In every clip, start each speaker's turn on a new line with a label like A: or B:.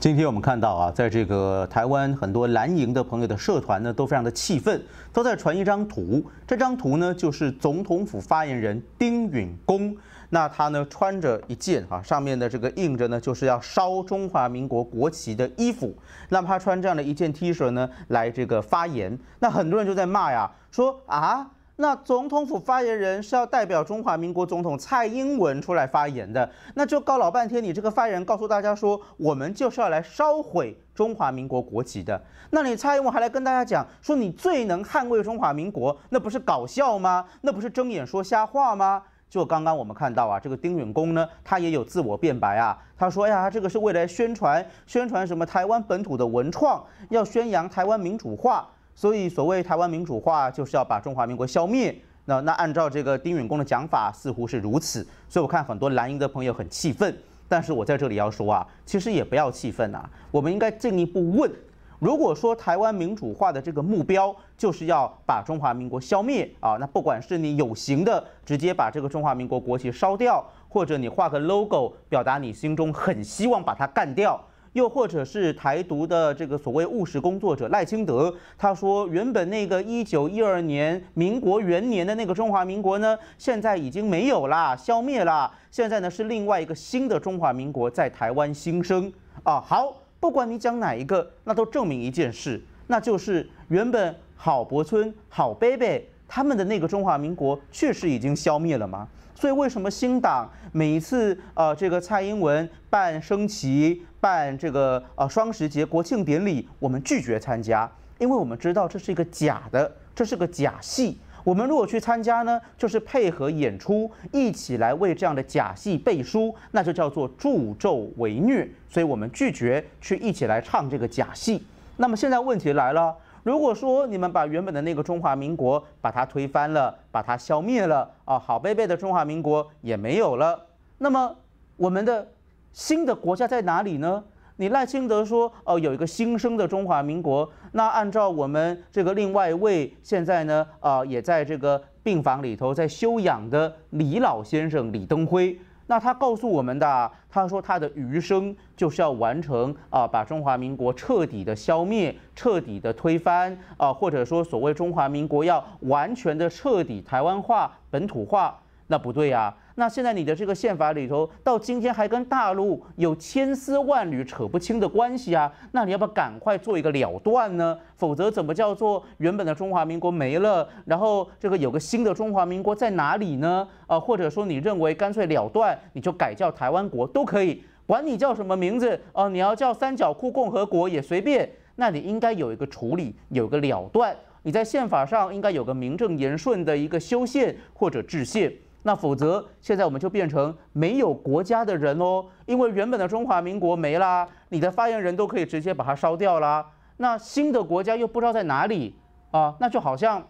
A: 今天我们看到啊，在这个台湾很多蓝营的朋友的社团呢，都非常的气愤，都在传一张图。这张图呢，就是总统府发言人丁允恭，那他呢穿着一件哈上面的这个印着呢就是要烧中华民国国旗的衣服，那么他穿这样的一件 T 恤呢来这个发言，那很多人就在骂呀，说啊。那总统府发言人是要代表中华民国总统蔡英文出来发言的，那就搞老半天。你这个发言人告诉大家说，我们就是要来烧毁中华民国国籍的。那你蔡英文还来跟大家讲说，你最能捍卫中华民国，那不是搞笑吗？那不是睁眼说瞎话吗？就刚刚我们看到啊，这个丁允恭呢，他也有自我辩白啊，他说，哎呀，这个是未来宣传，宣传什么台湾本土的文创，要宣扬台湾民主化。所以，所谓台湾民主化，就是要把中华民国消灭。那那按照这个丁允恭的讲法，似乎是如此。所以我看很多蓝营的朋友很气愤，但是我在这里要说啊，其实也不要气愤呐。我们应该进一步问：如果说台湾民主化的这个目标，就是要把中华民国消灭啊，那不管是你有形的直接把这个中华民国国旗烧掉，或者你画个 logo 表达你心中很希望把它干掉。又或者是台独的这个所谓务实工作者赖清德，他说，原本那个一九一二年民国元年的那个中华民国呢，现在已经没有啦，消灭啦，现在呢是另外一个新的中华民国在台湾新生啊。好，不管你讲哪一个，那都证明一件事，那就是原本郝柏村、郝贝贝他们的那个中华民国确实已经消灭了吗？所以为什么新党每一次呃，这个蔡英文办升旗、办这个呃双十节、国庆典礼，我们拒绝参加？因为我们知道这是一个假的，这是个假戏。我们如果去参加呢，就是配合演出，一起来为这样的假戏背书，那就叫做助纣为虐。所以我们拒绝去一起来唱这个假戏。那么现在问题来了。如果说你们把原本的那个中华民国把它推翻了，把它消灭了，啊，好背背的中华民国也没有了，那么我们的新的国家在哪里呢？你赖清德说，哦，有一个新生的中华民国，那按照我们这个另外一位现在呢，啊，也在这个病房里头在休养的李老先生李登辉。那他告诉我们的，他说他的余生就是要完成啊，把中华民国彻底的消灭，彻底的推翻啊，或者说所谓中华民国要完全的彻底台湾化、本土化，那不对呀。那现在你的这个宪法里头，到今天还跟大陆有千丝万缕扯不清的关系啊？那你要不要赶快做一个了断呢？否则怎么叫做原本的中华民国没了，然后这个有个新的中华民国在哪里呢？啊，或者说你认为干脆了断，你就改叫台湾国都可以，管你叫什么名字哦，你要叫三角库共和国也随便。那你应该有一个处理，有一个了断，你在宪法上应该有个名正言顺的一个修宪或者制宪。那否则现在我们就变成没有国家的人哦，因为原本的中华民国没啦，你的发言人都可以直接把它烧掉啦。那新的国家又不知道在哪里啊？那就好像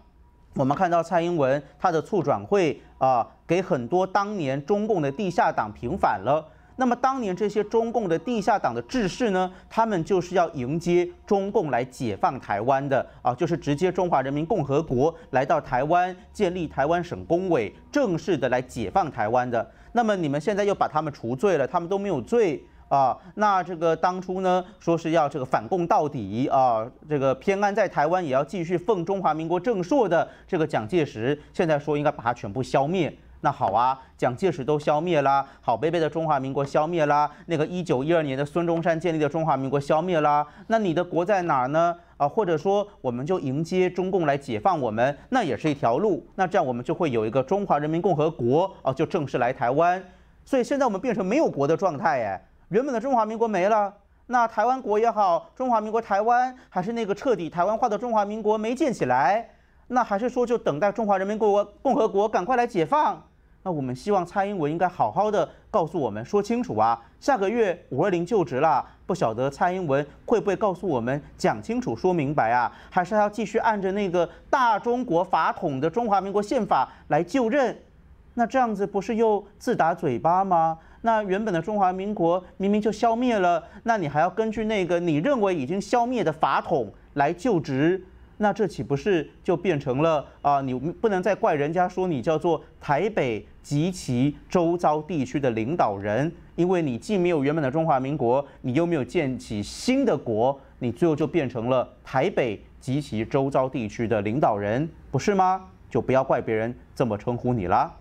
A: 我们看到蔡英文他的促转会啊，给很多当年中共的地下党平反了。那么当年这些中共的地下党的志士呢，他们就是要迎接中共来解放台湾的啊，就是直接中华人民共和国来到台湾，建立台湾省工委，正式的来解放台湾的。那么你们现在又把他们除罪了，他们都没有罪啊。那这个当初呢，说是要这个反共到底啊，这个偏安在台湾也要继续奉中华民国正朔的这个蒋介石，现在说应该把它全部消灭。那好啊，蒋介石都消灭啦，好卑悲的中华民国消灭啦，那个一九一二年的孙中山建立的中华民国消灭啦，那你的国在哪儿呢？啊，或者说我们就迎接中共来解放我们，那也是一条路。那这样我们就会有一个中华人民共和国啊，就正式来台湾。所以现在我们变成没有国的状态哎，原本的中华民国没了，那台湾国也好，中华民国台湾还是那个彻底台湾化的中华民国没建起来，那还是说就等待中华人民共共和国赶快来解放？那我们希望蔡英文应该好好的告诉我们说清楚啊，下个月五二零就职了，不晓得蔡英文会不会告诉我们讲清楚说明白啊，还是要继续按着那个大中国法统的中华民国宪法来就任？那这样子不是又自打嘴巴吗？那原本的中华民国明明就消灭了，那你还要根据那个你认为已经消灭的法统来就职？那这岂不是就变成了啊？你不能再怪人家说你叫做台北及其周遭地区的领导人，因为你既没有原本的中华民国，你又没有建起新的国，你最后就变成了台北及其周遭地区的领导人，不是吗？就不要怪别人这么称呼你了。